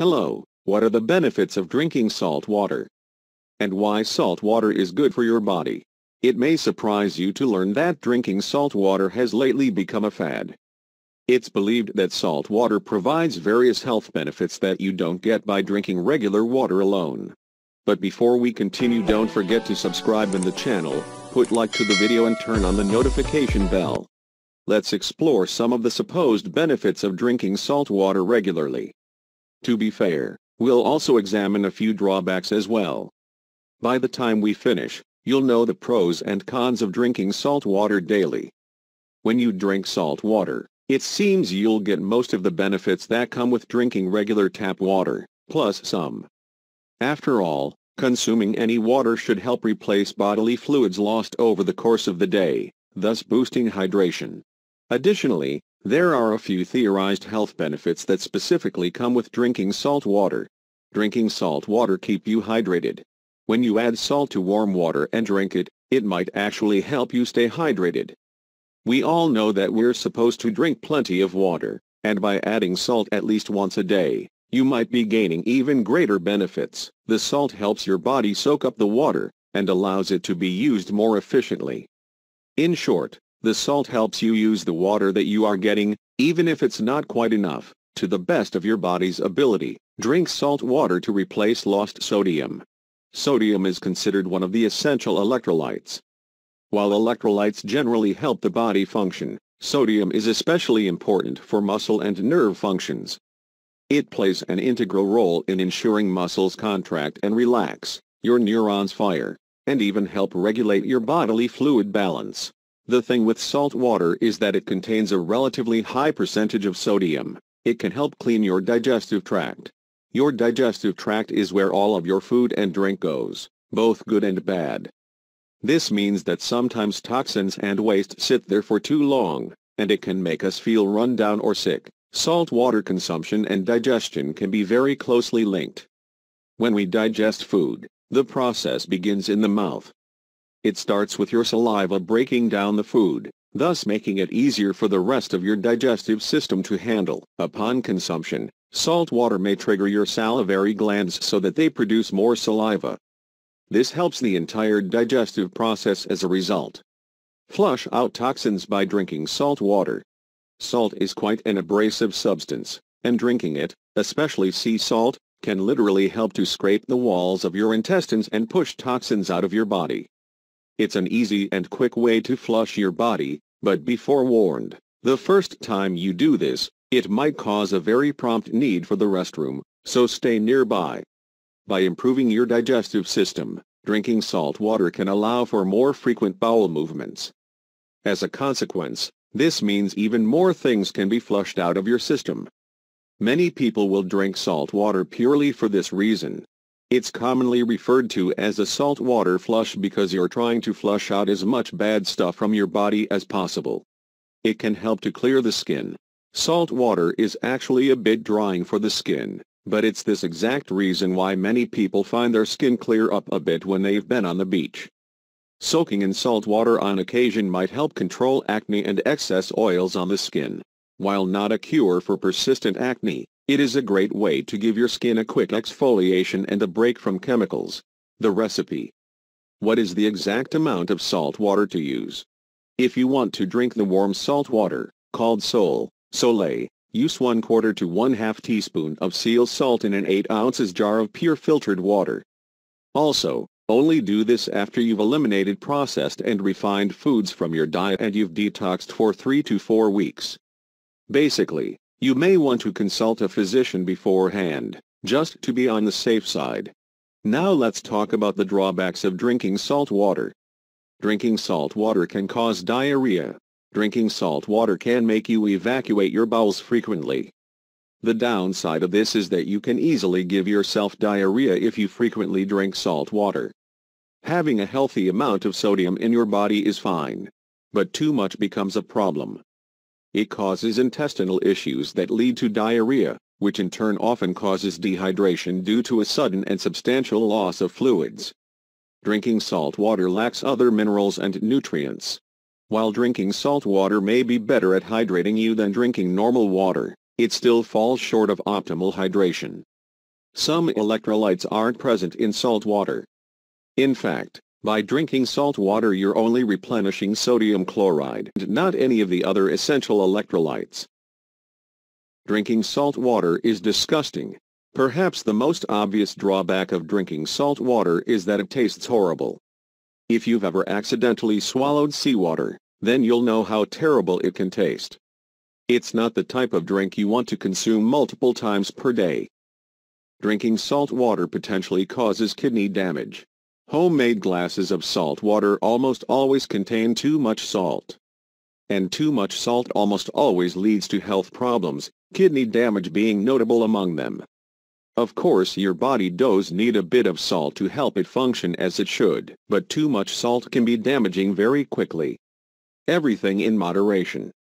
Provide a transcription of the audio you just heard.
Hello, what are the benefits of drinking salt water? And why salt water is good for your body? It may surprise you to learn that drinking salt water has lately become a fad. It's believed that salt water provides various health benefits that you don't get by drinking regular water alone. But before we continue don't forget to subscribe in the channel, put like to the video and turn on the notification bell. Let's explore some of the supposed benefits of drinking salt water regularly. To be fair, we'll also examine a few drawbacks as well. By the time we finish, you'll know the pros and cons of drinking salt water daily. When you drink salt water, it seems you'll get most of the benefits that come with drinking regular tap water, plus some. After all, consuming any water should help replace bodily fluids lost over the course of the day, thus boosting hydration. Additionally, there are a few theorized health benefits that specifically come with drinking salt water. Drinking salt water keep you hydrated. When you add salt to warm water and drink it, it might actually help you stay hydrated. We all know that we're supposed to drink plenty of water, and by adding salt at least once a day, you might be gaining even greater benefits. The salt helps your body soak up the water, and allows it to be used more efficiently. In short, the salt helps you use the water that you are getting, even if it's not quite enough, to the best of your body's ability. Drink salt water to replace lost sodium. Sodium is considered one of the essential electrolytes. While electrolytes generally help the body function, sodium is especially important for muscle and nerve functions. It plays an integral role in ensuring muscles contract and relax, your neurons fire, and even help regulate your bodily fluid balance. The thing with salt water is that it contains a relatively high percentage of sodium. It can help clean your digestive tract. Your digestive tract is where all of your food and drink goes, both good and bad. This means that sometimes toxins and waste sit there for too long, and it can make us feel run down or sick. Salt water consumption and digestion can be very closely linked. When we digest food, the process begins in the mouth. It starts with your saliva breaking down the food, thus making it easier for the rest of your digestive system to handle. Upon consumption, salt water may trigger your salivary glands so that they produce more saliva. This helps the entire digestive process as a result. Flush out toxins by drinking salt water. Salt is quite an abrasive substance, and drinking it, especially sea salt, can literally help to scrape the walls of your intestines and push toxins out of your body. It's an easy and quick way to flush your body, but be forewarned, the first time you do this, it might cause a very prompt need for the restroom, so stay nearby. By improving your digestive system, drinking salt water can allow for more frequent bowel movements. As a consequence, this means even more things can be flushed out of your system. Many people will drink salt water purely for this reason, it's commonly referred to as a saltwater flush because you're trying to flush out as much bad stuff from your body as possible. It can help to clear the skin. Salt water is actually a bit drying for the skin, but it's this exact reason why many people find their skin clear up a bit when they've been on the beach. Soaking in salt water on occasion might help control acne and excess oils on the skin. While not a cure for persistent acne, it is a great way to give your skin a quick exfoliation and a break from chemicals. The recipe. What is the exact amount of salt water to use? If you want to drink the warm salt water, called Sol, Soleil, use 1 quarter to 1 half teaspoon of seal salt in an 8 ounces jar of pure filtered water. Also, only do this after you've eliminated processed and refined foods from your diet and you've detoxed for 3 to 4 weeks. Basically, you may want to consult a physician beforehand, just to be on the safe side. Now let's talk about the drawbacks of drinking salt water. Drinking salt water can cause diarrhea. Drinking salt water can make you evacuate your bowels frequently. The downside of this is that you can easily give yourself diarrhea if you frequently drink salt water. Having a healthy amount of sodium in your body is fine. But too much becomes a problem. It causes intestinal issues that lead to diarrhea, which in turn often causes dehydration due to a sudden and substantial loss of fluids. Drinking salt water lacks other minerals and nutrients. While drinking salt water may be better at hydrating you than drinking normal water, it still falls short of optimal hydration. Some electrolytes aren't present in salt water. In fact, by drinking salt water you're only replenishing sodium chloride and not any of the other essential electrolytes. Drinking salt water is disgusting. Perhaps the most obvious drawback of drinking salt water is that it tastes horrible. If you've ever accidentally swallowed seawater, then you'll know how terrible it can taste. It's not the type of drink you want to consume multiple times per day. Drinking salt water potentially causes kidney damage. Homemade glasses of salt water almost always contain too much salt. And too much salt almost always leads to health problems, kidney damage being notable among them. Of course your body does need a bit of salt to help it function as it should, but too much salt can be damaging very quickly. Everything in moderation.